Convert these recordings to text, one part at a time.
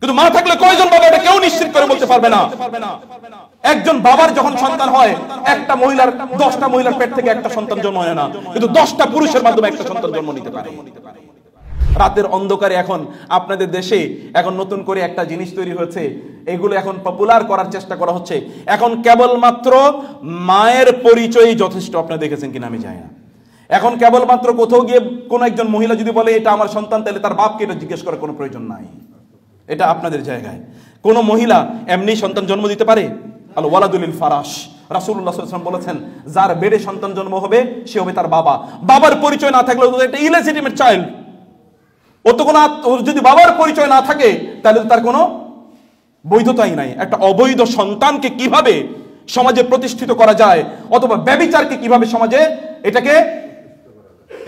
কিন্তু মা থাকলে কয়জন বাবা এটা কেউ নিশ্চিত করে বলতে পারবে না একজন বাবার যখন সন্তান হয় একটা মহিলার দশটা মহিলার পেট থেকে একটা সন্তান জন্ম হয় না কিন্তু দশটা পুরুষের মাধ্যমে একটা সন্তান জন্ম নিতে পারে রাতের অন্ধকারে এখন আপনাদের দেশে এখন নতুন করে একটা জিনিস তৈরি হয়েছে এগুলো এখন পপুলার করার চেষ্টা করা হচ্ছে এখন কেবলমাত্র মায়ের পরিচয় যথেষ্ট আপনারা দেখেছেন কিনা আমি জানি না এখন কেবলমাত্র কোথাও গিয়ে কোনো একজন মহিলা যদি বলে এটা আমার সন্তান তাহলে তার বাপকে এটা জিজ্ঞেস করার কোনো প্রয়োজন নাই এটা আপনাদের জায়গায় কোনো মহিলা এমনি সন্তান জন্ম দিতে পারে আল ওয়ালাদুলিল ফারাস রাসুল্লাহাম বলেছেন যার বেড়ে সন্তান জন্ম হবে সে হবে তার বাবা বাবার পরিচয় না থাকলে একটা ইলেজিটিমেট চাইল্ড ও তো কোনো যদি বাবার পরিচয় না থাকে তাহলে তো তার কোনো বৈধতাই নাই একটা অবৈধ সন্তানকে কিভাবে সমাজে প্রতিষ্ঠিত করা যায় অথবা ব্যবিচারকে কিভাবে সমাজে এটাকে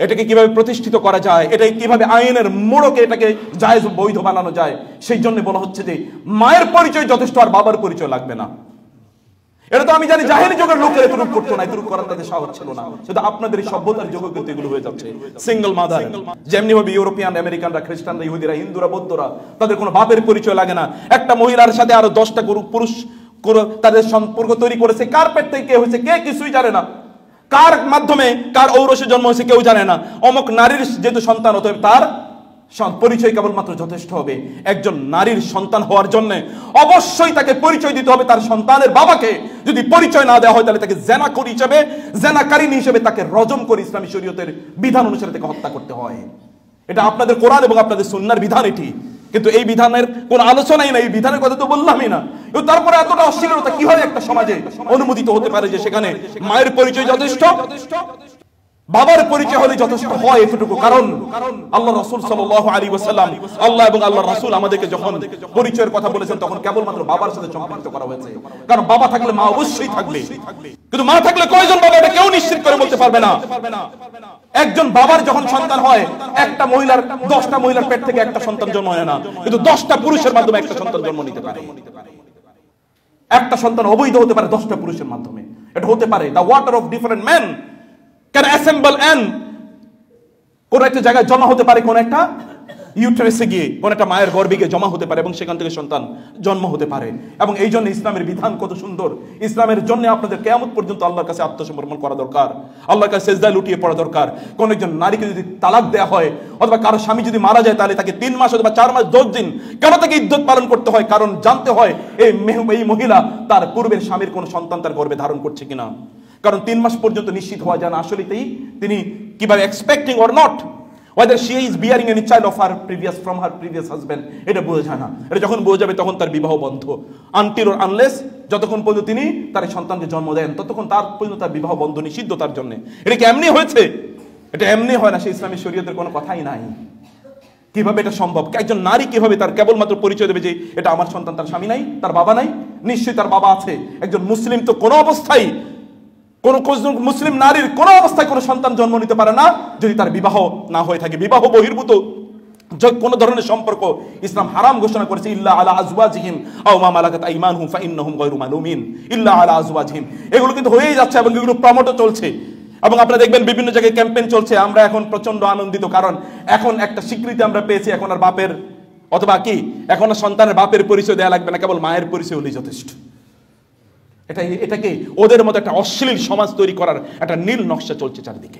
এটাকে কিভাবে প্রতিষ্ঠিত করা যায় এটাই কিভাবে আইনের মোড়কে এটাকে জায়জ বৈধ বানানো যায় সেই জন্য বলা হচ্ছে যে মায়ের পরিচয় যথেষ্ট আর বাবার পরিচয় লাগবে না এটা তো আমি জানি জাহিনী যুগের লোকের এতটুক করতো না এতটুক করার তাদের সাহস ছিল না সেটা আপনাদের সভ্যতার যুগ কিন্তু এগুলো হয়ে যাচ্ছে সিঙ্গল মাদার যেমনি ভাবে ইউরোপিয়ান আমেরিকানরা খ্রিস্টানরা ইহুদিরা হিন্দুরা বৌদ্ধরা তাদের কোনো বাপের পরিচয় লাগে না একটা মহিলার সাথে আরো দশটা গুরু পুরুষ তাদের সম্পর্ক তৈরি করেছে কার্পেট থেকে কে হয়েছে কে কিছুই জানে না কার মাধ্যমে কার ঔরসে জন্ম হয়েছে কেউ জানে না অমক নারীর যেহেতু সন্তান অতএব তার পরিচয় কেবলমাত্র যথেষ্ট হবে একজন নারীর সন্তান হওয়ার জন্য অবশ্যই তাকে পরিচয় দিতে হবে তার সন্তানের বাবাকে যদি পরিচয় না দেওয়া হয় তাহলে তাকে জেনা করি হিসেবে জেনাকারিনী হিসেবে তাকে রজম করে ইসলামী শরীয়তের বিধান অনুসারে তাকে হত্যা করতে হয় এটা আপনাদের কোরআন এবং আপনাদের সুন্নার বিধান এটি কিন্তু এই বিধানের কোন আলোচনাই নাই এই বিধানের কথা তো বললামই না তারপরে এতটা অশ্লীলতা কিভাবে একটা সমাজে অনুমোদিত হতে পারে যে সেখানে মায়ের পরিচয় যথেষ্ট বাবার পরিচয় হলে যথেষ্ট হয় এতটুকু কারণ আল্লাহ রসুল সাল্লাহ আলী ওসাল্লাম আল্লাহ এবং আল্লাহ রসুল আমাদেরকে যখন পরিচয়ের কথা বলেছেন তখন কেবলমাত্র বাবার সাথে সম্পৃক্ত করা হয়েছে কারণ বাবা থাকলে মা অবশ্যই থাকবে কিন্তু মা থাকলে কয়জন বাবা এটা কেউ নিশ্চিত করে বলতে পারবে না একজন বাবার যখন সন্তান হয় একটা মহিলার দশটা মহিলার পেট থেকে একটা সন্তান জন্ম হয় না কিন্তু দশটা পুরুষের মাধ্যমে একটা সন্তান জন্ম নিতে পারে একটা সন্তান অবৈধ হতে পারে দশটা পুরুষের মাধ্যমে এটা হতে পারে the water of different man can assemble an কোন একটা জায়গায় জমা হতে পারে কোন একটা ইউটারেসে গিয়ে কোন একটা মায়ের গর্ভে গিয়ে জমা হতে পারে এবং সেখান থেকে সন্তান জন্ম হতে পারে এবং এই জন্য ইসলামের বিধান কত সুন্দর ইসলামের জন্য আপনাদের কেমন পর্যন্ত আল্লাহর কাছে আত্মসমর্পণ করা দরকার আল্লাহর কাছে সেজদায় লুটিয়ে পড়া দরকার কোন একজন নারীকে যদি তালাক দেওয়া হয় অথবা কারো স্বামী যদি মারা যায় তাহলে তাকে তিন মাস অথবা চার মাস দশ দিন কেন তাকে ইদ্যত পালন করতে হয় কারণ জানতে হয় এই এই মহিলা তার পূর্বের স্বামীর কোন সন্তান তার গর্বে ধারণ করছে কিনা কারণ তিন মাস পর্যন্ত নিশ্চিত হওয়া যায় না আসলেতেই তিনি কিভাবে expecting or not whether she is bearing any child of her previous from her previous husband এটা বোঝা যায় না এটা যখন বোঝা যাবে তখন তার বিবাহ বন্ধ আনটির ওর আনলেস যতক্ষণ পর্যন্ত তিনি তার সন্তানকে জন্ম দেন ততক্ষণ তার পর্যন্ত তার বিবাহ বন্ধ নিষিদ্ধ তার জন্য এটা কি এমনি হয়েছে এটা এমনি হয় না সেই ইসলামী শরীয়তের কোনো কথাই নাই কিভাবে এটা সম্ভব একজন নারী কিভাবে তার কেবলমাত্র পরিচয় দেবে যে এটা আমার সন্তান তার স্বামী নাই তার বাবা নাই নিশ্চয়ই তার বাবা আছে একজন মুসলিম তো কোনো অবস্থায় কোনো মুসলিম নারীর কোনো অবস্থায় কোনো সন্তান জন্ম নিতে পারে না যদি তার বিবাহ না হয়ে থাকে বিবাহ বহির্ভূত কোনো ধরনের সম্পর্ক ইসলাম হারাম ঘোষণা করেছে ইল্লা আলা আজওয়াজহিম আও মা মালাকাত আইমানহুম ফাইন্নাহুম গায়রু মালুমিন ইল্লা আলা আজওয়াজহিম এগুলো কিন্তু হয়েই যাচ্ছে এবং এগুলো প্রমোটও চলছে এবং আপনারা দেখবেন বিভিন্ন জায়গায় ক্যাম্পেইন চলছে আমরা এখন প্রচন্ড আনন্দিত কারণ এখন একটা স্বীকৃতি আমরা পেয়েছি এখন আর বাপের অথবা কি এখন সন্তানের বাপের পরিচয় দেওয়া লাগবে না কেবল মায়ের পরিচয় হলেই যথেষ্ট এটা এটাকে ওদের মতো একটা অশ্লীল সমাজ তৈরি করার একটা নীল নকশা চলছে চারদিকে